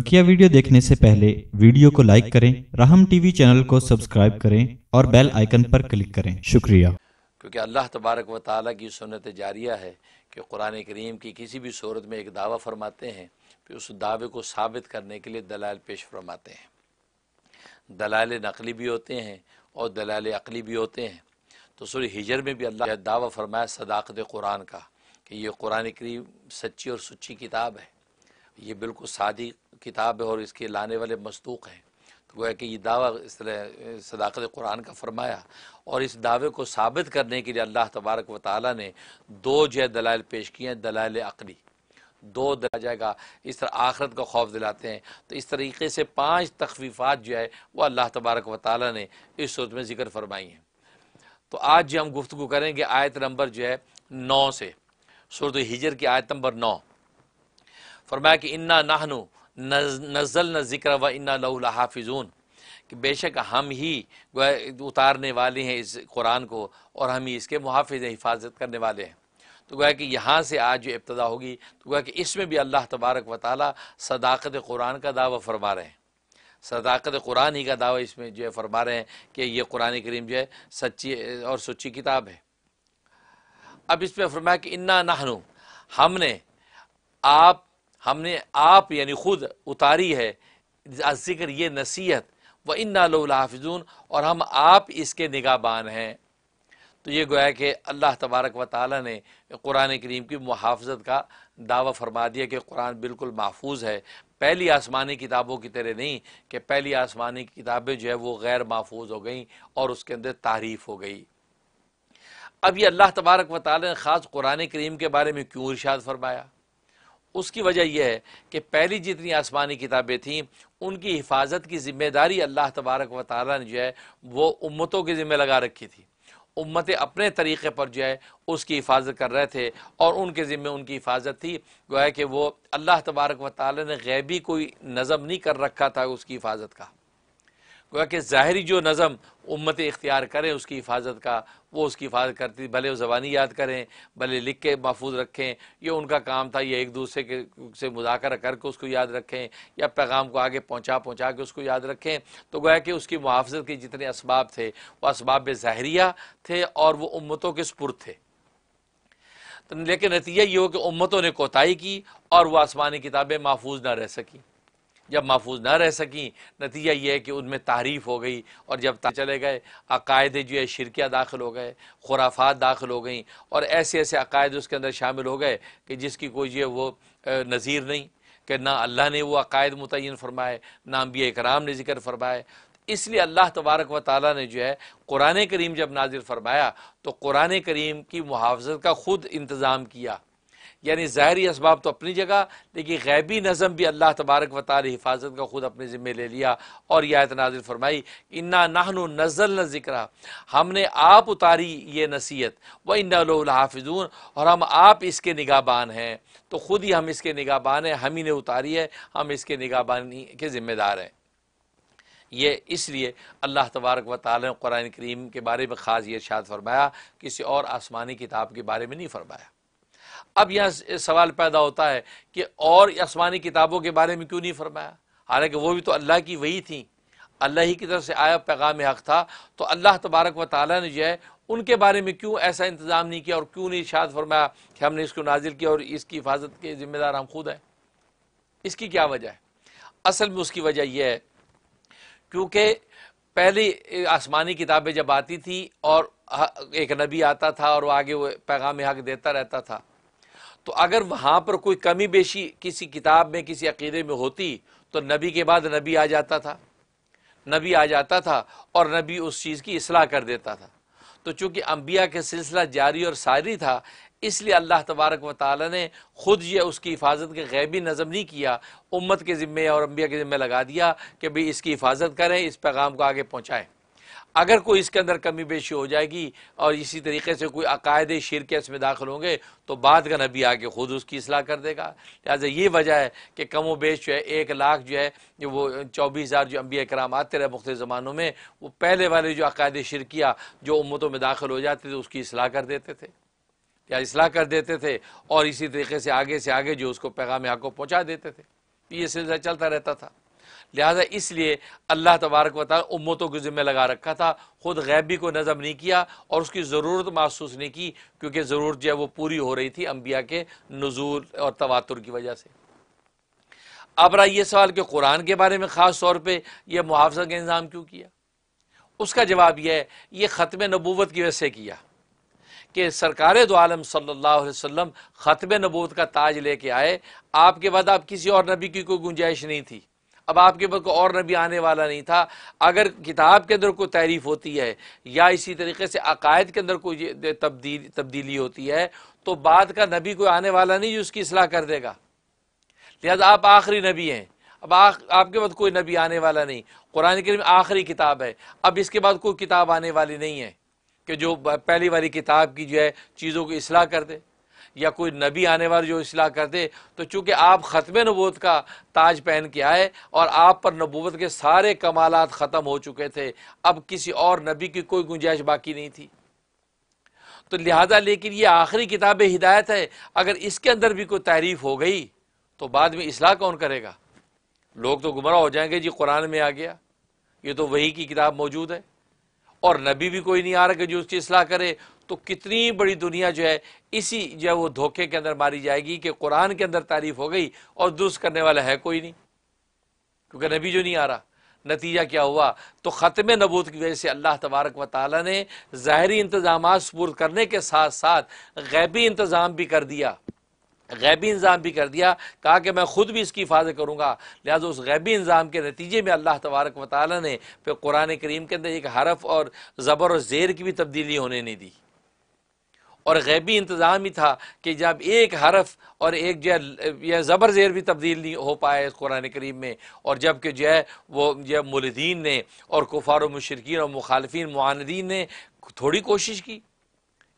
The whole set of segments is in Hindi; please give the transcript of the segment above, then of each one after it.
बकिया वीडियो देखने से पहले वीडियो को लाइक करें राहम टीवी चैनल को सब्सक्राइब करें और बेल आइकन पर क्लिक करें शुक्रिया क्योंकि अल्लाह तबारक व ताली की सुनत जारिया है कि कुरान करीम की किसी भी सूरत में एक दावा फरमाते हैं फिर उस दावे को साबित करने के लिए दलाल पेश फरमाते हैं दलाल नकली भी होते हैं और दलाल अकली भी होते हैं तो सुर हिजर में भी अल्लाह दावा फरमाया सदाकत कुरान का कि ये कुरान करीम सच्ची और सच्ची किताब है ये बिल्कुल सादी किताब है और इसके लाने वाले मसदूक हैं तो गोया कि ये दावा इस तरह सदाकत कुरान का फरमाया और इस दावे को साबित करने के लिए अल्लाह तबारक व ताली ने दो जो दलाइल पेश किए हैं दलाइल अकली दो दिला जाएगा इस तरह आखरत का खौफ दिलाते हैं तो इस तरीके से पाँच तखफीफात जो है वह अल्लाह तबारक व ताली ने इस सूरत में जिक्र फरमाई हैं तो आज जो हम गुफ्तु करेंगे आयत नंबर जो है नौ से सूरत हिजर की आयत नंबर नौ फरमाया कि इन्ना नाहनू नज़ल न ज़िक्र व इन्ना लहाफिजून कि बेशक हम ही उतारने वाले हैं इस कुरान को और हम ही इसके मुहाफ़ हिफाजत करने वाले हैं तो गोया कि यहाँ से आज जो इब्तदा होगी तो गोया कि इसमें भी अल्लाह तबारक व ताली सदाकत कुरान का दावा फरमा रहे हैं सदाकत कुरान ही का दावा इसमें जो है फरमा रहे हैं कि ये कुरान करीम जो है सच्ची और सच्ची किताब है अब इसमें फरमाया कि इन्ना नाहनु हमने आप हमने आप यानी ख़ुद उतारी है जिक्र ये नसीहत व इन नालहाफिजून और हम आप इसके निगाहबान हैं तो ये गोया कि अल्लाह तबारक व ताली ने कुरान करीम की मुहाफ़त का दावा फरमा दिया कि कुरान बिल्कुल महफूज है पहली आसमानी किताबों की तरह नहीं कि पहली आसमानी किताबें जो है वो गैर महफूज हो गई और उसके अंदर तारीफ़ हो गई अब ये अल्लाह तबारक व ताली ने ख़ास कुरान करीम के बारे में क्यों इर्शाद फरमाया उसकी वजह यह है कि पहली जितनी आसमानी किताबें थीं उनकी हिफाजत की जिम्मेदारी अल्लाह तबारक व ताली ने जो है वो उम्मतों के ज़िम्मे लगा रखी थी उम्मतें अपने तरीक़े पर जो है उसकी हिफाजत कर रहे थे और उनके ज़िम्मे उनकी हिफाजत थी गोया कि वो अल्लाह तबारक व ताली ने गैबी कोई नज़म नहीं कर रखा था उसकी हिफाजत का गोया कि ज़ाहरी जो नज़म उम्मत इख्तियार करें उसकी हिफाजत का वो उसकी हिफाजत करती भले वो ज़बानी याद करें भले लिख के महफूज रखें ये उनका काम था ये एक दूसरे के से मुजाकर करके उसको याद रखें या पैगाम को आगे पहुँचा पहुँचा के उसको याद रखें तो गोया कि उसकी मुहाफ़त के जितने इसबाब थे वह इसबाब ज़ाहरिया थे और वह उम्मतों के स्पुर थे तो लेकिन नतीजा ये हो कि उम्मतों ने कोताही की और वह आसमानी किताबें महफूज ना रह सकी जब महफूज ना रह सकें नतीजा ये है कि उनमें तारीफ़ हो गई और जब चले गए अकायदे जो है शिरकियाँ दाखिल हो गए खुराफात दाखिल हो गई और ऐसे ऐसे अकायद उसके अंदर शामिल हो गए कि जिसकी कोई जो है वो नज़ीर नहीं कि ना अल्लाह ने वो अकायद मुतन फरमाए ना अम्बिया कराम ने जिक्र फरमाए इसलिए अल्लाह तबारक व ताली ने जो है कुरान करीम जब नाजिल फरमाया तो कुरान करीम की मुहाफ़त का ख़ुद इंतज़ाम किया यानी ज़ाहरी इसबाब तो अपनी जगह लेकिन गैबी नज़म भी अल्लाह तबारक व ताली हिफाजत का ख़ुद अपने ज़िम्मे ले लिया और यह आयत नाजिल फरमाई इन्ना नाहन नज़ल न ज़िक्र हमने आप उतारी ये नसीहत व इन्नाफिजून और हम आप इसके निगाहबान हैं तो ख़ुद ही हम इसके निगाहबान हैं हम ही ने उतारी है हम इसके निगाहबानी के ज़िम्मेदार हैं ये इसलिए अल्लाह तबारक व तालन ने कुरान करीम के बारे में ख़ास ये शाद फरमाया किसी और आसमानी किताब के बारे में नहीं फरमाया अब यह सवाल पैदा होता है कि और आसमानी किताबों के बारे में क्यों नहीं फरमाया हालांकि वो भी तो अल्लाह की वही थी अल्लाह ही की तरफ से आया पैगाम हक था तो अल्लाह तबारक व ताली ने जो है उनके बारे में क्यों ऐसा इंतज़ाम नहीं किया और क्यों नहीं इशाद फरमाया कि हमने इसको नाजिल किया और इसकी हिफाजत के ज़िम्मेदार हम खुद हैं इसकी क्या वजह है असल में उसकी वजह यह है क्योंकि पहले आसमानी किताबें जब आती थी और एक नबी आता था और आगे वो पैगाम हक देता रहता था तो अगर वहाँ पर कोई कमी बेशी किसी किताब में किसी अकीदे में होती तो नबी के बाद नबी आ जाता था नबी आ जाता था और नबी उस चीज़ की असलाह कर देता था तो चूँकि अम्बिया का सिलसिला जारी और सारी था इसलिए अल्लाह तबारक व ताली ने ख़ुद यह उसकी हिफाजत के गैबी नज़म नहीं किया उम्मत के ज़िम्मे और अम्बिया के ज़िम्मे लगा दिया कि भाई इसकी हिफाजत करें इस पैगाम को आगे पहुँचाएँ अगर कोई इसके अंदर कमी बेशी हो जाएगी और इसी तरीके से कोई अकायद शिर के इसमें दाखिल होंगे तो बाद का नबी आके ख़ुद उसकी असलाह कर देगा लिहाजा ये वजह है कि कम व बेश जो है एक लाख जो है वो चौबीस हज़ार जो अम्बिया कराम आते रहे मुख्त ज़मानों में वो पहले वाले जो अकायद शिर किया जो उम्मतों में दाखिल हो जाते थे उसकी असलाह कर देते थे या असलाह कर देते थे और इसी तरीके से आगे से आगे जो उसको पैगाम आग को पहुँचा देते थे ये सिलसिला चलता रहता था लिहाजा इसलिए अल्लाह तबारक वाली उम्मतों के ज़िम्मे लगा रखा था ख़ुद गैबी को नज़म नहीं किया और उसकी ज़रूरत महसूस नहीं की क्योंकि ज़रूरत जो है वो पूरी हो रही थी अम्बिया के नजूर और तवातुर की वजह से अब रहा ये सवाल कि कुरान के बारे में ख़ास तौर पर यह मुआवजा का इंज़ाम क्यों किया उसका जवाब यह है ये ख़त्म नबूवत की वजह से किया कि सरकार दो आलम सल्ला वसम ख़त्म नबूत का ताज लेके आए आपके बाद आप किसी और नबी की कोई गुंजाइश नहीं थी अब आपके ऊपर कोई और नबी आने वाला नहीं था अगर किताब के अंदर कोई तारीफ होती है या इसी तरीके से अकायद के अंदर कोई तब्दील तब्दीली होती है तो बाद का नबी कोई आने वाला नहीं जो उसकी असलाह कर देगा लिहाजा आप आखिरी नबी हैं अब आ, आपके बाद कोई नबी आने वाला नहीं कुरान लिए आखिरी किताब है अब इसके बाद कोई किताब आने वाली नहीं है कि जो पहली वाली किताब की जो है चीज़ों को असलाह कर दे या कोई नबी आने वाले जो इसलाह कर दे तो चूंकि आप ख़त्म नबूत का ताज पहन के आए और आप पर नबूत के सारे कमालत ख़त्म हो चुके थे अब किसी और नबी की कोई गुंजाइश बाकी नहीं थी तो लिहाजा लेकिन ये आखिरी किताब हिदायत है अगर इसके अंदर भी कोई तारीफ हो गई तो बाद में इसलाह कौन करेगा लोग तो गुमराह हो जाएंगे जी कुरान में आ गया ये तो वही की किताब मौजूद है और नबी भी कोई नहीं आ रहा कि जो उसकी असलाह करे तो कितनी बड़ी दुनिया जो है इसी जो है वो धोखे के अंदर मारी जाएगी कि कुरान के अंदर तारीफ हो गई और दुरुस्त करने वाला है कोई नहीं क्योंकि नबी जो नहीं आ रहा नतीजा क्या हुआ तो ख़त्म नबूत की वजह से अल्लाह तबारक व ताली ने ज़ाहरी इंतजाम सपूर्द करने के साथ साथ गैबी इंतज़ाम भी कर दिया गैबी इंजाम भी कर दिया कहा कि मैं ख़ुद भी इसकी हिफाजत करूँगा लिहाजा उस गैबी इंजाम के नतीजे में अल्लाह तबारक वाली ने फिर कुरान करीम के अंदर एक हरफ और ज़बर और ज़ेर की भी तब्दीली होने नहीं दी और गैबी इंतज़ाम ही था कि जब एक हरफ और एक जो है ज़बर ज़ेर भी तब्दील नहीं हो पाया इस कुरान करीम में और जबकि जो है वो जो मुलदीन ने और कुफार मशरकिन और मुखालफी मानदीन ने थोड़ी कोशिश की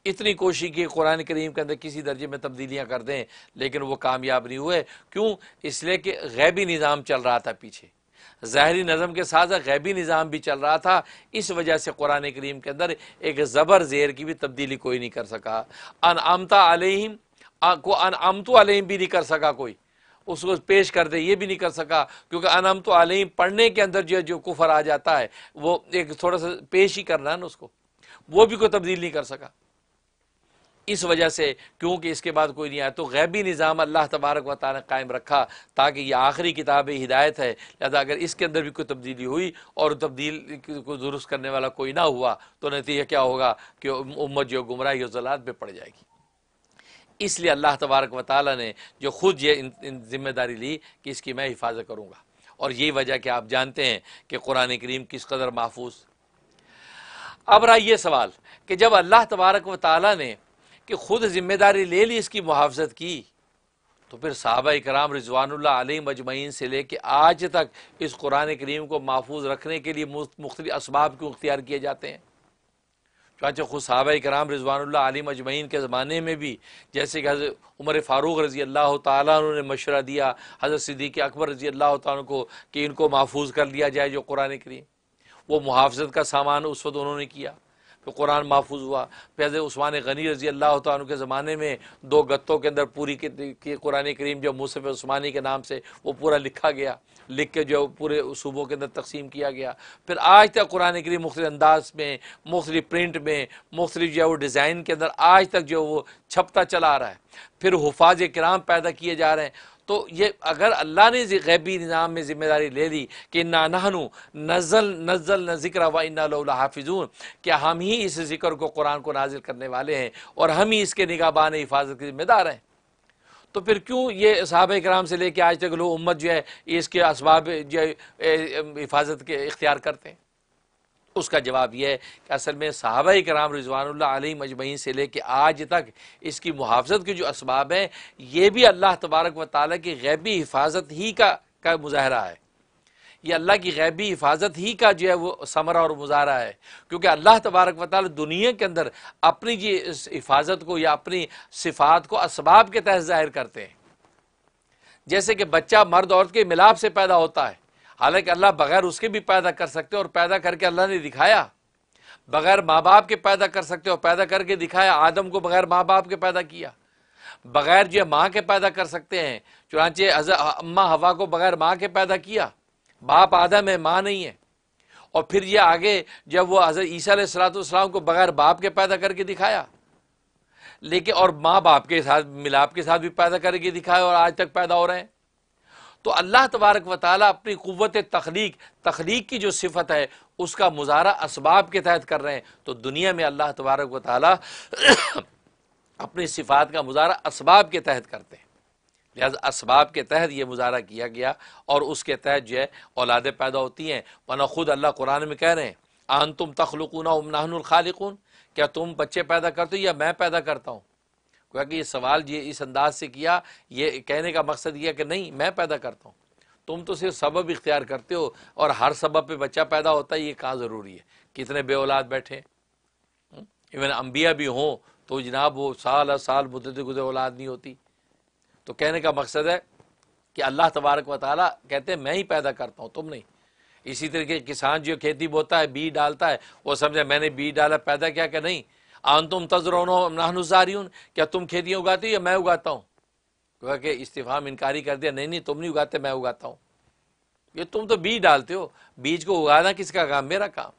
इतनी कोशिश की कुरान करीम के अंदर किसी दर्जे में तब्दीलियाँ कर दें लेकिन वो कामयाब नहीं हुए क्यों इसलिए कि गैबी निज़ाम चल रहा था पीछे ज़ाहरी नज़म के साथ गैबी निज़ाम भी चल रहा था इस वजह से कुरान करीम के अंदर एक ज़बर ज़ेर की भी तब्दीली कोई नहीं कर सका अन आमता आलिम को अन आमतु आलिम भी नहीं कर सका कोई उसको पेश कर दे ये भी नहीं कर सका क्योंकि अन आमतो आलिम पढ़ने के अंदर जो जो कुफर आ जाता है वो एक थोड़ा सा पेश ही करना है ना उसको वो भी कोई तब्दील नहीं कर सका इस वजह से क्योंकि इसके बाद कोई नहीं आया तो गैबी निज़ाम अल्लाह तबारक व ने कायम रखा ताकि यह आखिरी किताब हिदायत है लिहाजा अगर इसके अंदर भी कोई तब्दीली हुई और तब्दील को दुरुस्त करने वाला कोई ना हुआ तो नतीजा क्या होगा कि उम्मत जो गुमराह और जलात पर पड़ जाएगी इसलिए अल्लाह तबारक व ताली ने जो खुद ये जिम्मेदारी ली कि इसकी मैं हिफाजत करूँगा और यही वजह कि आप जानते हैं कि कुरान करीम किस कदर महफूज अब रहा यह सवाल कि जब अल्लाह तबारक व ताल ने कि खुद जिम्मेदारी ले ली इसकी मुहाफ़त की तो फिर साहबा कराम रिजवानल्ला आलही मजमैन से लेके आज तक इस कुरान करीम को महफूज रखने के लिए मुख्तलि इसबाब क्यों अख्तियार किए जाते हैं चाचा खुद साहबा कराम रिजवानल्ला आलही मजमैन के ज़माने में भी जैसे कि हज़र उमर फ़ारूक रज़ी अल्लाह तु ने मशरा दिया हज़रत सिद्दीक़ अकबर रज़ी अल्लाह तुमको कि इनको महफूज कर लिया जाए जो कुरान करीम वो मुहाफ़त का सामान उस वक्त उन्होंने किया तो कुरान महफूज हुआ फैज़ उस्मान गनी रजी अल्लाह तु के ज़माने में दो गत्तों के अंदर पूरी कुरान करीम जो मुसफ़ उस्मानी के नाम से वो पूरा लिखा गया लिख के जो पूरे सूबों के अंदर तकसीम किया गया फिर आज तक कुरान करीम मुख्त अंदाज में मुख्तलि प्रिंट में मुख्तलि जो है वो डिज़ाइन के अंदर आज तक जो वो छपता चला आ रहा है फिर हफाज कराम पैदा किए जा रहे हैं तो ये अगर अल्लाह ने गैबी निज़ाम में ज़िम्मेदारी ले ली कि ना नहनु नज़ल नज़ल न ज़िक्र व इन्ना क्या हम ही इस ज़िक्र को कुरान को नाजिल करने वाले हैं और हम ही इसके निगाबान हिफाजत के ज़िम्मेदार हैं तो फिर क्यों ये साहब कराम से लेके आज तक लोग उम्मत जो है इसके असबाब जो है हिफाजत के इख्तियार करते हैं उसका जवाब यह है कि असल में साहब कराम रिजवानल्ला आलही मजमैन से लेके आज तक इसकी मुहाफ़त के जो इसबाब हैं ये भी अल्लाह तबारक व ताली की गैबी हिफाजत ही का का मुजाहरा है ये अल्लाह की गैबी हिफाजत ही का जो है वो समरा और मुजाहरा है क्योंकि अल्लाह तबारक व ताल दुनिया के अंदर अपनी जी हिफाजत को या अपनी सिफात को इसबाब के तहत ज़ाहिर करते हैं जैसे कि बच्चा मर्द औरत के मिलाप से पैदा होता है हालांकि अल्लाह बगैर उसके भी पैदा कर सकते और पैदा करके अल्लाह ने दिखाया बगैर माँ बाप के पैदा कर सकते और पैदा करके दिखाया आदम को बगैर माँ बाप के पैदा किया बगैर जो माँ के पैदा कर सकते हैं चुनाचे अम्मा हवा को बगैर माँ के पैदा किया बाप आदम है माँ नहीं है और फिर ये आगे जब वो हजरत ईसा सलातम को बगैर बाप के पैदा करके दिखाया लेकिन और माँ बाप के साथ मिलाप के साथ भी पैदा करके दिखाया और आज तक पैदा हो रहे हैं तो अल्लाह तबारक व ताली अपनी क़वत तख्लीक तख्लीक की जो सिफत है उसका मुजहरा इसबाब के तहत कर रहे हैं तो दुनिया में अल्लाह तबारक व ताली अपनी सिफात का मुजहरा इसबाब के तहत करते हैं लिहाजा इसबाब के तहत ये मुजहरा किया गया और उसके तहत जो है औलादें पैदा होती हैं वरना ख़ुद अल्लाह कुरान में कह रहे हैं आन तुम तखलकून उमनाहनुल क्या तुम बच्चे पैदा करते हो या मैं पैदा करता हूँ क्योंकि ये सवाल ये इस अंदाज से किया ये कहने का मकसद यह कि नहीं मैं पैदा करता हूँ तुम तो सिर्फ सबब इख्तियार करते हो और हर सबब पे बच्चा पैदा होता है ये कहाँ ज़रूरी है कितने बे औलाद बैठे हम्म? इवन अम्बिया भी हों तो जनाब वो साल हर साल मुद्दत गुजर औलाद नहीं होती तो कहने का मकसद है कि अल्लाह तबारक व कहते हैं मैं ही पैदा करता हूँ तुम नहीं इसी तरीके किसान जो खेती बोता है बीज डालता है वो समझे मैंने बीज डाला पैदा क्या क्या नहीं आन तुम तजरोनो नाहनुजारियन क्या तुम खेती उगाती या मैं उगाता हूँ कहा कि इस्तीफाम इनकारी कर दिया नहीं नहीं तुम नहीं उगाते मैं उगाता हूँ ये तुम तो बीज डालते हो बीज को उगाना किसका काम मेरा काम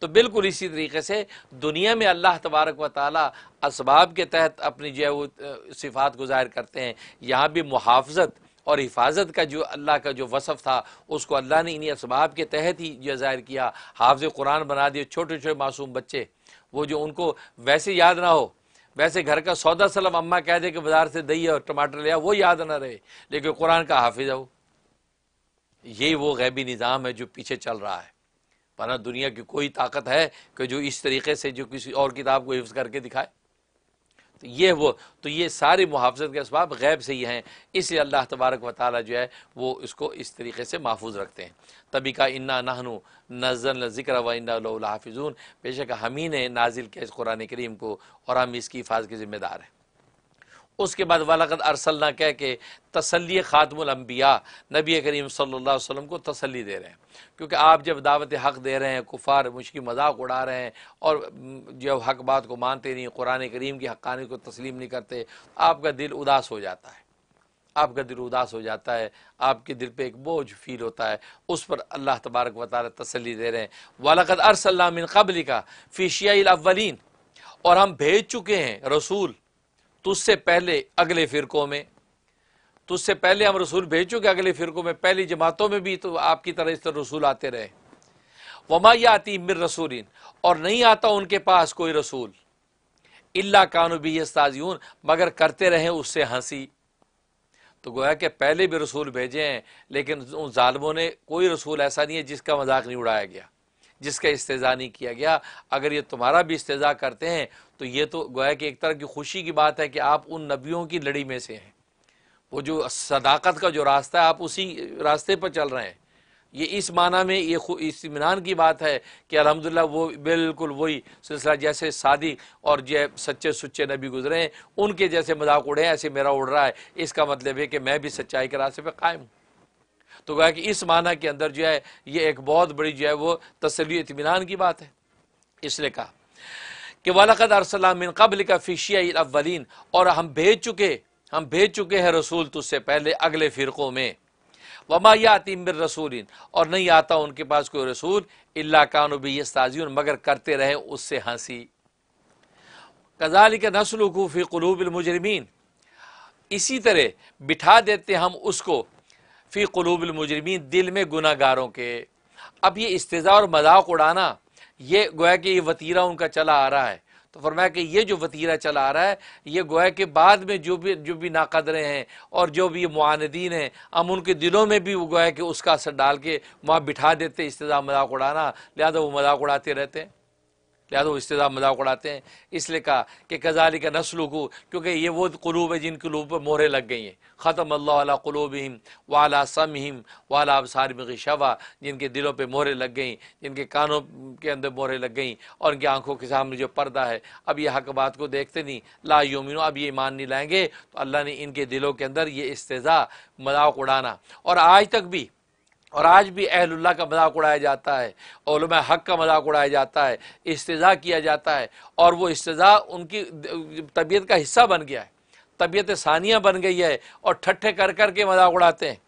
तो बिल्कुल इसी तरीके से दुनिया में अल्लाह तबारक व ताली इसबाब के तहत अपनी जो है वो सिफात को ज़ाहिर करते हैं यहाँ भी मुहाफ़त और हिफाजत का जो अल्लाह का जो वसफ़ था उसको अल्लाह ने इन्हीं इसबाब के तहत ही जो ज़ाहिर किया हाफ़ कुरान बना दिए छोटे छोटे मासूम बच्चे वो जो उनको वैसे याद ना हो वैसे घर का सौदा सलम अम्मा कह दे कि बाजार से दही और टमाटर ले आओ वो याद ना रहे लेकिन कुरान का हाफिज हो ये वो गैबी निज़ाम है जो पीछे चल रहा है वरना दुनिया की कोई ताकत है कि जो इस तरीके से जो किसी और किताब को हिफ्ज करके दिखाए तो ये वो तो ये सारे मुहाफ़त के इसबाब गैब से ही हैं इसलिए अल्लाह तबारक व ताली जो है वो इसको इस तरीके से महफूज रखते हैं तभी का इन्ना नहनु नजन ज़िक्र व इन्ना हाफिजून बेशक हम ही ने नाजिल किया इस कुरान करीम को और हम इसकी हिफाज के ज़िम्मेदार हैं उसके बाद अरसल ना कह के तसली ख़ातमबिया नबी करीम सल्ला वसम को तसली दे रहे हैं क्योंकि आप जब दावत हक़ दे रहे हैं कुफ़ार मुश्किल मजाक उड़ा रहे हैं और जब हक बात को मानते नहीं कुरान करीम की हक़ानी को तस्लीम नहीं करते आपका दिल उदास हो जाता है आपका दिल उदास हो जाता है आपके दिल पे एक बोझ फील होता है उस पर अल्लाह तबारक वाल तसली दे रहे हैं वालकद अरसल्लाबली का फ़िशिया अवलिन और हम भेज चुके हैं रसूल तुझसे पहले अगले फ़िरकों में तुझसे पहले हम रसूल भेज चुके अगले फ़िरकों में पहली जमातों में भी तो आपकी तरह इस तरह रसूल आते रहे वमा आती मिर रसूलिन और नहीं आता उनके पास कोई रसूल इल्ला कानूबी साजियन मगर करते रहे उससे हंसी तो गोया कि पहले भी रसूल भेजे हैं लेकिन उन ालमों ने कोई रसूल ऐसा नहीं है जिसका मजाक नहीं उड़ाया गया जिसका इस्तेजा नहीं किया गया अगर ये तुम्हारा भी इस्तेजा करते हैं तो ये तो गोया कि एक तरह की खुशी की बात है कि आप उन नबियों की लड़ी में से हैं वो जो सदाकत का जो रास्ता है आप उसी रास्ते पर चल रहे हैं ये इस माना में ये इतमान की बात है कि अलहमदिल्ला वो बिल्कुल वही सिलसिला जैसे सादी और जो सच्चे सुच्चे नबी गुजरे हैं उनके जैसे मजाक उड़े हैं ऐसे मेरा उड़ रहा है इसका मतलब है कि मैं भी सच्चाई के रास्ते पर कायम हूँ तो कहा कि इस माना के अंदर जो है ये एक बहुत बड़ी जो है वो तसली इतमान की बात है इसलिए कहा कि वालकद अरसलामिन कबल का फ़िशिया अवलिन और हम भेज चुके हम भेज चुके हैं रसूल तुझसे पहले अगले फ़िरक़ों में वमा या मिर रसूलिन और नहीं आता उनके पास कोई रसूल अल्ला ये साजियन मगर करते रहे उससे हंसी कजाल के कलूबिल कलूबिलमुजरमीन इसी तरह बिठा देते हम उसको फ़ी कलूबलमजरमीन दिल में गुनागारों के अब ये इस्तेजा और मजाक उड़ाना ये गोया कि ये वतीरा उनका चला आ रहा है तो फरमाया कि ये जो वतीरा चला आ रहा है ये गोया के बाद में जो भी जो भी नाकदरे हैं और जो भी ये हैं हम उनके दिलों में भी वो गोया कि उसका असर डाल के वहाँ बिठा देते इस्तेजा मजाक उड़ाना लिहाजा वो मजाक उड़ाते रहते हैं लिहाजा तो रिश्तेदार मजाक उड़ाते हैं इसलिए कहा कि कजाली का नस्ल को क्योंकि ये वो कलूब है जिन कलूब पर मोहरें लग गई हैं ख़त्म अल्लाह हिम वाला हिम वाला अबसारम शवा जिनके दिलों पर मोहरें लग गई जिनके कानों के अंदर मोहरें लग गई और उनकी आंखों के सामने जो पर्दा है अब ये हक बात को देखते नहीं ला योमिनो अब ये ईमान नहीं लाएंगे तो अल्लाह ने इनके दिलों के अंदर ये इस्तेजा मजाक उड़ाना और आज तक भी और आज भी अहलुल्ला का मजाक उड़ाया जाता है ओलमा हक का मजाक उड़ाया जाता है इस्तः किया जाता है और वो इस्तः उनकी तबीयत का हिस्सा बन गया है तबीयत सानिया बन गई है और ठट्ठे कर कर के मजाक उड़ाते हैं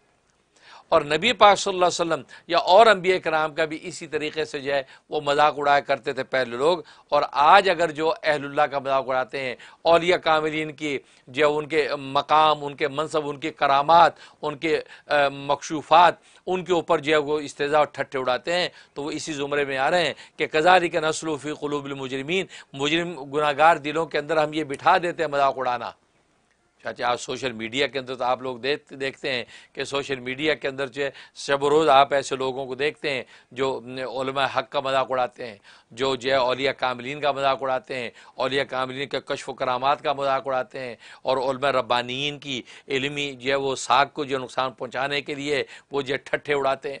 और नबी पाक सल्लल्लाहु अलैहि वसल्लम या और अम्बिया कराम का भी इसी तरीके से जो है वो मजाक उड़ाया करते थे पहले लोग और आज अगर जो अहलुल्ला का मजाक उड़ाते हैं औलिया कामिलीन की जो उनके मकाम उनके मनसब उनके करामात उनके मकशूफ़ात उनके ऊपर जो है वो इस्तेजा और ठट्ठे उड़ाते हैं तो वो इसी ज़ुमरे में आ रहे हैं कि कजारी के नसलूफ़ी कलूबुलमजरमिन मुजरम गुनागार दिलों के अंदर हम ये बिठा देते हैं मजाक उड़ाना चाहे आप सोशल मीडिया के अंदर तो आप लोग देख देखते हैं कि सोशल मीडिया के अंदर जो है शब रोज़ आप ऐसे लोगों को देखते हैं जो हक का मजाक उड़ाते हैं जो जो है अलिया कामलिन का मजाक उड़ाते हैं अलिया कामलिन के कशफ करामात का मजाक उड़ाते हैं और रब्बानीन की इलमी जो है वो साग को जो नुकसान पहुँचाने के लिए वो जो ठट्ठे उड़ाते हैं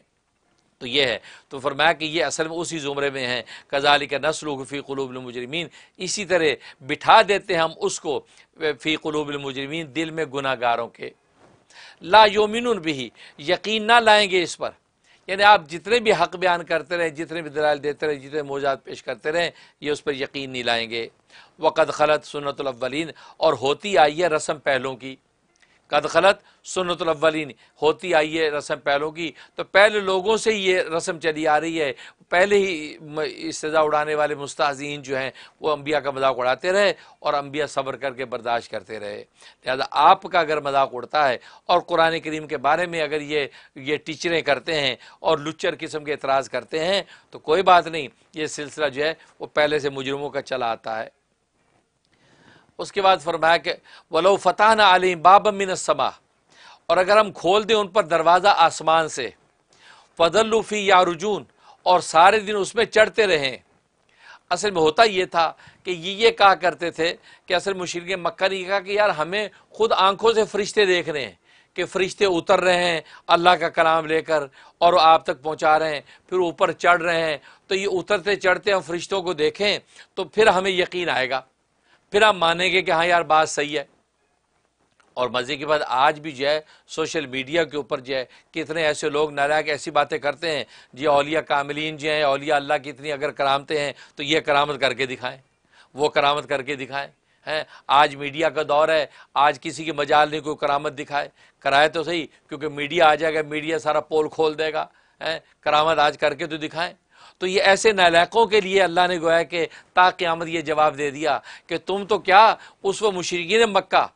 तो ये है तो फरमाया कि ये असल में उसी ज़ुमरे में है कजाली का नसलूफ़ी मुजरमीन इसी तरह बिठा देते हैं हम उसको फ़ी क़लूबलमजरमीन दिल में गुनागारों के ला योमिन भी यकीन ना लाएंगे इस पर यानी आप जितने भी हक बयान करते रहें जितने भी दलाल देते रहें जितने मोजात पेश करते रहें ये उस पर यकीन नहीं लाएंगे वक़द खलत सुनतवलिन और होती आई है रस्म पहलों की कद सुनत सुनतलवलिन होती आई है रस्म पहलों की तो पहले लोगों से ये रस्म चली आ रही है पहले ही सज़ा उड़ाने वाले मुस्ताजीन जो हैं वो अम्बिया का मजाक उड़ाते रहे और अम्बिया सब्र करके बर्दाश्त करते रहे लिहाजा आपका अगर मजाक उड़ता है और कुरान करीम के बारे में अगर ये ये टीचरें करते हैं और लुच्चर किस्म के एतराज़ करते हैं तो कोई बात नहीं ये सिलसिला जो है वो पहले से मुजरमों का चला आता है उसके बाद फरमाया कि वलो फ़तह न आलिम बाब मिन समा और अगर हम खोल दें उन पर दरवाज़ा आसमान से फजल्लुफ़ी या रुजून और सारे दिन उसमें चढ़ते रहें असल में होता ये था कि ये ये कहा करते थे कि असल मुशरक मक्का ने कहा कि यार हमें ख़ुद आंखों से फरिश्ते देख रहे हैं कि फ़रिश्ते उतर रहे हैं अल्लाह का कलाम लेकर और आप तक पहुंचा रहे हैं फिर ऊपर चढ़ रहे हैं तो ये उतरते चढ़ते हम फरिश्तों को देखें तो फिर हमें यकीन आएगा फिर आप मानेंगे कि हाँ यार बात सही है और मज़े की बात आज भी जो है सोशल मीडिया के ऊपर जो है कितने ऐसे लोग नालायक ऐसी बातें करते हैं जी अलिया कामिलीन जो हैं अलिया अल्लाह की इतनी अगर करामते हैं तो ये करामत करके दिखाएं वो करामत करके दिखाएं हैं आज मीडिया का दौर है आज किसी की मजाल नहीं कोई करामत दिखाए कराए तो सही क्योंकि मीडिया आ जाएगा मीडिया सारा पोल खोल देगा हैं करामत आज करके तो दिखाएं तो ये ऐसे नालायकों के लिए अल्लाह ने गोया कि ताकियामत ये जवाब दे दिया कि तुम तो क्या उस व मशरकिन मक्का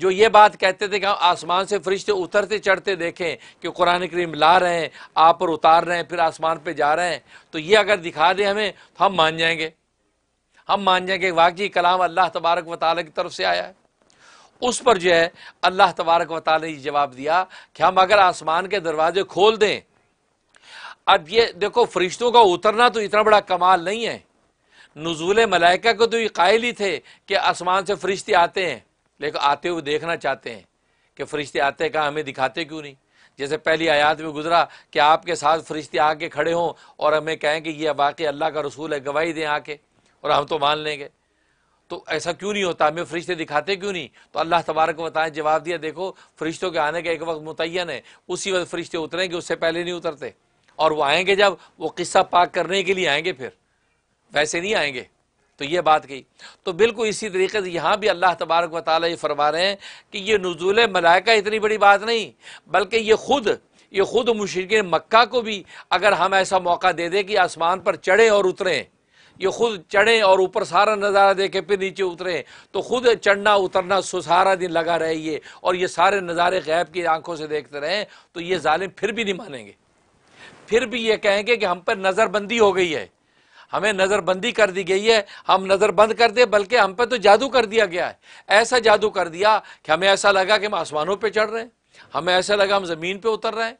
जो ये बात कहते थे कि हम आसमान से फरिश्ते उतरते चढ़ते देखें कि कुरान करीम ला रहे हैं आप पर उतार रहे हैं फिर आसमान पर जा रहे हैं तो ये अगर दिखा दें हमें तो हम मान जाएंगे हम मान जाएंगे वाकई कलाम अल्लाह तबारक व ताली की तरफ से आया है उस पर जो है अल्लाह तबारक वाली ने जवाब दिया कि हम अगर आसमान के दरवाजे खोल दें अब ये देखो फरिश्तों का उतरना तो इतना बड़ा कमाल नहीं है नजूल मलाइका को तो ये कायल ही थे कि आसमान से फरिश्ते आते हैं लेकिन आते हुए देखना चाहते हैं कि फरिश्ते आते कहाँ हमें दिखाते क्यों नहीं जैसे पहली आयात में गुजरा कि आपके साथ फरिश्ते आके खड़े हों और हमें कहें कि यह वाकई अल्लाह का रसूल है गवाही दें आके और हम तो मान लेंगे तो ऐसा क्यों नहीं होता हमें फरिश्ते दिखाते क्यों नहीं तो अल्लाह तबारक बताएं जवाब दिया देखो फरिश्तों के आने का एक वक्त मुतन है उसी वक्त फरिश्ते उतरेंगे उससे पहले नहीं उतरते और वो आएंगे जब वो किस्सा पाक करने के लिए आएंगे फिर वैसे नहीं आएंगे तो ये बात कही तो बिल्कुल इसी तरीके से यहाँ भी अल्लाह तबारक व ताली ये फरमा रहे हैं कि ये नजूल मलाइका इतनी बड़ी बात नहीं बल्कि ये खुद ये खुद मुशरकिन मक्का को भी अगर हम ऐसा मौका दे दें कि आसमान पर चढ़ें और उतरें ये खुद चढ़ें और ऊपर सारा नज़ारा देखे फिर नीचे उतरें तो खुद चढ़ना उतरना सारा दिन लगा रहे ये और ये सारे नज़ारे गैब की आंखों से देखते रहें तो ये जालिम फिर भी नहीं मानेंगे फिर भी ये कहेंगे कि हम पर नज़रबंदी हो गई है हमें नज़रबंदी कर दी गई है हम नज़रबंद कर दे बल्कि हम पर तो जादू कर दिया गया है ऐसा जादू कर दिया कि हमें ऐसा लगा कि हम आसमानों पर चढ़ रहे हैं हमें ऐसा लगा हम ज़मीन पर उतर रहे हैं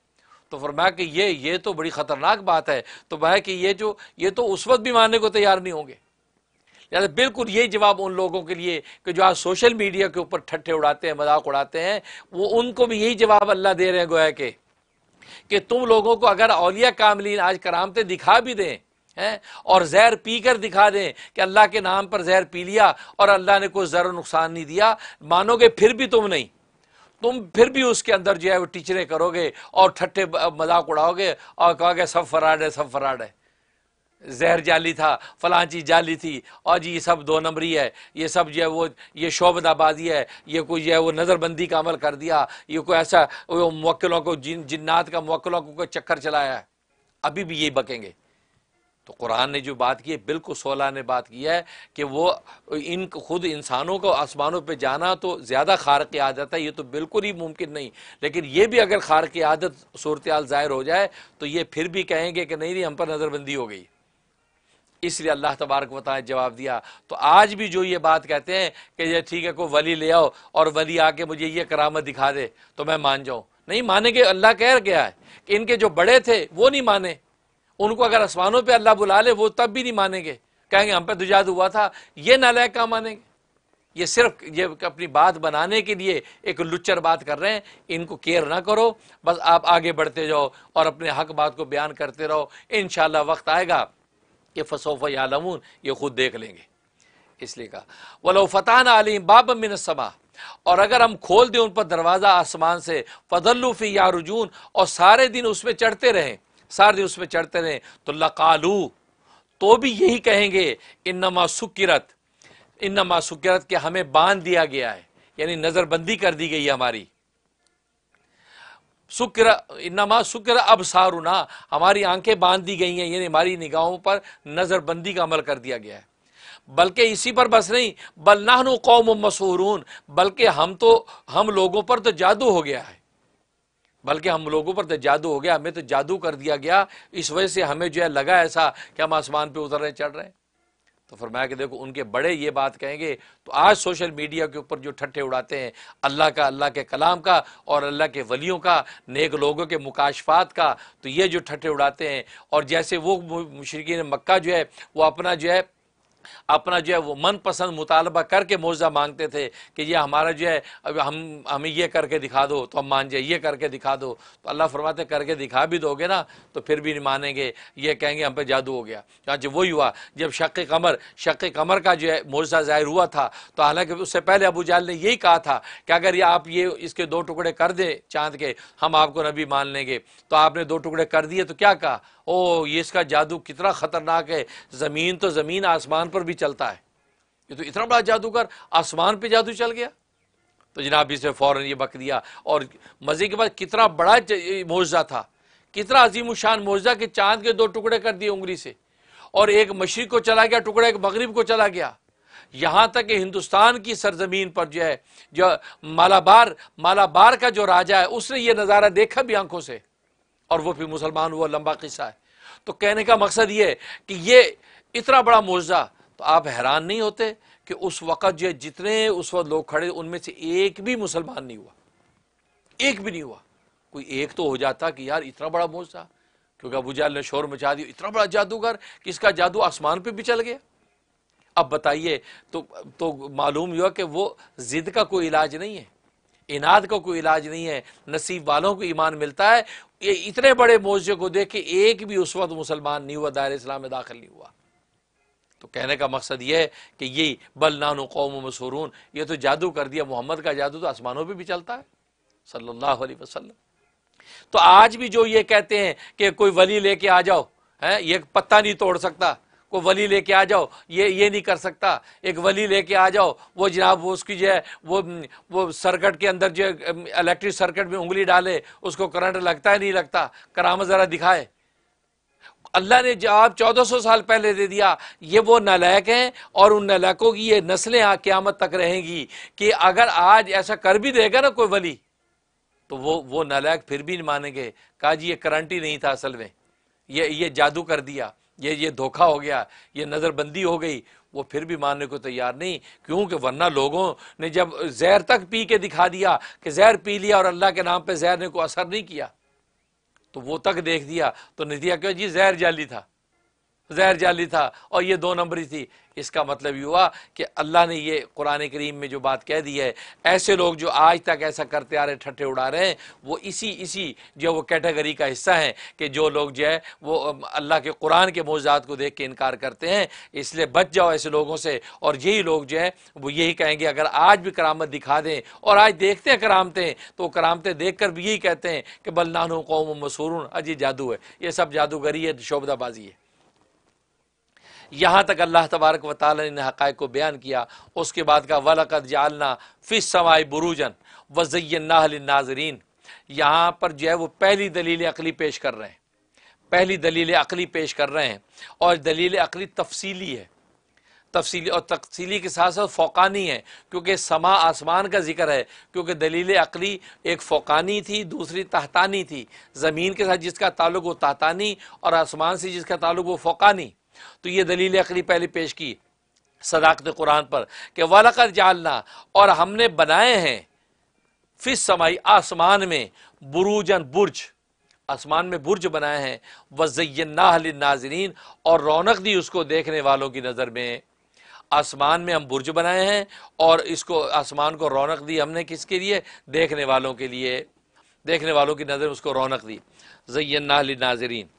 तो फरमाया कि ये ये तो बड़ी ख़तरनाक बात है तो भाई कि ये जो ये तो उस वक्त भी मानने को तैयार नहीं होंगे यानी बिल्कुल यही जवाब उन लोगों के लिए कि जो आज सोशल मीडिया के ऊपर ठट्ठे उड़ाते हैं मजाक उड़ाते हैं वो उनको भी यही जवाब अल्लाह दे रहे हैं गोया के कि तुम लोगों को अगर अलिया कामलिन आज करामते दिखा भी दें हैं और जहर पी कर दिखा दें कि अल्लाह के नाम पर जहर पी लिया और अल्लाह ने कोई ज़र नुकसान नहीं दिया मानोगे फिर भी तुम नहीं तुम फिर भी उसके अंदर जो है वो टीचरें करोगे और ठट्ठे मजाक उड़ाओगे और कहोगे सब फराड है सब फराड है जहर जाली था फलां चीज़ जाली थी और जी ये सब दो नंबरी है ये सब जो है वो ये शोबदाबादी है ये कोई जो है वो नज़रबंदी का अमल कर दिया ये कोई ऐसा वो मक्लों को जिन जिन्नात का मक्लों को कोई चक्कर चलाया है अभी भी ये बकेंगे तो कुरान ने जो बात की है बिल्कुल सोलह ने बात की है कि वो इन खुद इंसानों को आसमानों पे जाना तो ज़्यादा खार की आदत है ये तो बिल्कुल ही मुमकिन नहीं लेकिन ये भी अगर खार की आदत सूरत ज़ाहिर हो जाए तो ये फिर भी कहेंगे कि नहीं नहीं हम पर नज़रबंदी हो गई इसलिए अल्लाह तबारक वाल जवाब दिया तो आज भी जो ये बात कहते हैं कि ये ठीक है को वली ले आओ और वली आके मुझे ये करामत दिखा दे तो मैं मान जाऊँ नहीं माने कि अल्लाह कह गया है कि इनके जो बड़े थे वो नहीं माने उनको अगर आसमानों पर अल्लाह बुला ले वो तब भी नहीं मानेंगे कहेंगे हम पे दुजाद हुआ था ये नालायक कहाँ मानेंगे ये सिर्फ ये अपनी बात बनाने के लिए एक लुच्चर बात कर रहे हैं इनको केयर ना करो बस आप आगे बढ़ते जाओ और अपने हक बात को बयान करते रहो इन वक्त आएगा ये फसोफ़ यालमून ये खुद देख लेंगे इसलिए कहा वलो फ़तान आलिम बाब मिन समा और अगर हम खोल दें उन पर दरवाज़ा आसमान से फदल्लुफी या रुजून और सारे दिन उसमें चढ़ते रहें सारे दिन उसमें चढ़ते रहें तो लकालू तो भी यही कहेंगे इनमा सुकिरत इनमा सुकिरत के हमें बांध दिया गया है यानी नज़रबंदी कर दी गई है हमारी सुक्र इनमा शुक्र अब सारुना हमारी आंखें बांध दी गई हैं यानी हमारी निगाहों पर नज़रबंदी का अमल कर दिया गया है बल्कि इसी पर बस नहीं बल नाहनु कौम मसूरून बल्कि हम तो हम लोगों पर तो जादू हो गया है बल्कि हम लोगों पर तो जादू हो गया हमें तो जादू कर दिया गया इस वजह से हमें जो है लगा ऐसा कि हम आसमान पर उतर रहे चढ़ रहे हैं तो फरमाया कि देखो उनके बड़े ये बात कहेंगे तो आज सोशल मीडिया के ऊपर जो ठट्ठे उड़ाते हैं अल्लाह का अल्लाह के कलाम का और अल्लाह के वलियों का नेक लोगों के मुकाशफात का तो ये जो ठट्ठे उड़ाते हैं और जैसे वो मशरकिन मक्का जो है वो अपना जो है अपना जो है वो मनपसंद मुतालबा करके मुआवजा मांगते थे कि ये हमारा जो है अब हम हमें ये करके दिखा दो तो हम मान जाए ये करके दिखा दो तो अल्लाह फरमाते करके दिखा भी दोगे ना तो फिर भी नहीं मानेंगे ये कहेंगे हम पे जादू हो गया चाँच वही हुआ जब शक कमर शक कमर का जो है मुआवजा ज़ाहिर हुआ था तो हालांकि उससे पहले अबू जाल ने यही कहा था कि अगर ये आप ये इसके दो टुकड़े कर दें चाँद के हम आपको नबी मान लेंगे तो आपने दो टुकड़े कर दिए तो क्या कहा ओ ये इसका जादू कितना ख़तरनाक है ज़मीन तो ज़मीन आसमान पर भी चलता है ये तो इतना बड़ा जादूगर आसमान पे जादू चल गया तो जनाब इसे फ़ौरन ये बक दिया और मज़े के बाद कितना बड़ा मुआवजा था कितना अजीम शान मुआवजा के चांद के दो टुकड़े कर दिए उंगली से और एक मशरक़ को चला गया टुकड़ा एक मगरब को चला गया यहाँ तक कि हिंदुस्तान की सरजमीन पर जो है जो मालाबार मालाबार का जो राजा है उसने ये नज़ारा देखा भी आंखों से और वो भी मुसलमान हुआ लंबा किस्सा है तो कहने का मकसद ये है कि ये इतना बड़ा मुआवजा तो आप हैरान नहीं होते कि उस वक़्त जो जितने उस वक्त लोग खड़े उनमें से एक भी मुसलमान नहीं हुआ एक भी नहीं हुआ कोई एक तो हो जाता कि यार इतना बड़ा मोज था क्योंकि अबू जाल ने शोर मचा दिया इतना बड़ा जादूगर कि इसका जादू आसमान पर भी चल गया अब बताइए तो तो मालूम हुआ कि वो ज़िद का कोई इलाज नहीं है इनाद का कोई इलाज नहीं है नसीब वालों को ईमान मिलता है ये इतने बड़े मोजे को देख के एक भी उस वक्त मुसलमान नहीं हुआ दायरे इस्लाम में दाखिल नहीं हुआ तो कहने का मकसद ये है कि ये बल नानो कौम मसरून ये तो जादू कर दिया मोहम्मद का जादू तो आसमानों पर भी चलता है सल्ला वसलम तो आज भी जो ये कहते हैं कि कोई वली लेके आ जाओ है ये पत्ता नहीं तोड़ सकता को वली लेके आ जाओ ये ये नहीं कर सकता एक वली लेके आ जाओ वो जनाब वो उसकी जो है वो वो सर्किट के अंदर जो इलेक्ट्रिक सर्किट में उंगली डाले उसको करंट लगता है नहीं लगता कराम ज़रा दिखाए अल्लाह ने जवाब चौदह सौ साल पहले दे दिया ये वो नलायक हैं और उन नलायकों की ये नस्लें यहाँ क्यामत तक रहेंगी कि अगर आज ऐसा कर भी देगा ना कोई वली तो वो वो नलायक फिर भी नहीं मानेंगे कहा जी ये करंटी नहीं था असल में ये ये जादू कर दिया ये ये धोखा हो गया ये नज़रबंदी हो गई वो फिर भी मानने को तैयार नहीं क्योंकि वरना लोगों ने जब जहर तक पी के दिखा दिया कि जहर पी लिया और अल्लाह के नाम पर जहर ने कोई असर नहीं किया तो वो तक देख दिया तो नतीजा क्यों जी जहर जाली था जहर जाली था और ये दो नंबरी थी इसका मतलब ये हुआ कि अल्लाह ने ये कुरान करीम में जो बात कह दी है ऐसे लोग जो आज तक ऐसा करते आ रहे ठट्ठे उड़ा रहे हैं वो इसी इसी जो वो कैटेगरी का हिस्सा हैं कि जो लोग जो है वो अल्लाह के कुरान के मौजाद को देख के इनकार करते हैं इसलिए बच जाओ ऐसे लोगों से और यही लोग जो है वो यही कहेंगे अगर आज भी करामत दिखा दें और आज देखते हैं करामतें तो करामतें देख कर भी यही कहते हैं कि बल नानू कौम मसूर अजी जादू है ये सब जादूगरी है शोबदाबाजी है यहाँ तक अल्लाह तबारक व ताल ने हक़ को बयान किया उसके बाद का वलकत जालना फ़िस समाय बुरूजन नाजरीन यहाँ पर जो है वो पहली दलील अकली पेश कर रहे हैं पहली दलील अकली पेश कर रहे हैं और दलील अकली तफसीली है तफसीली और तफसीली के साथ साथ फ़ोकानी है क्योंकि समा आसमान का जिक्र है क्योंकि दलील अकली एक फ़ोकानी थी दूसरी तहतानी थी ज़मीन के साथ जिसका ताल्लुक वो तहतानी और आसमान से जिसका ताल्लुक वो फ़ोकानी तो ये दलील अकली पहले पेश की सदाकत कुरान पर कि वलकत जालना और हमने बनाए हैं फिस समाई आसमान में बुरुजन बुर्ज आसमान में बुर्ज बनाए हैं वजयनाहल नाजरीन और रौनक दी उसको देखने वालों की नज़र में आसमान में हम बुर्ज बनाए हैं और इसको आसमान को रौनक दी हमने किसके लिए देखने वालों के लिए देखने वालों की नज़र उसको रौनक दी जयन्ना नाजरीन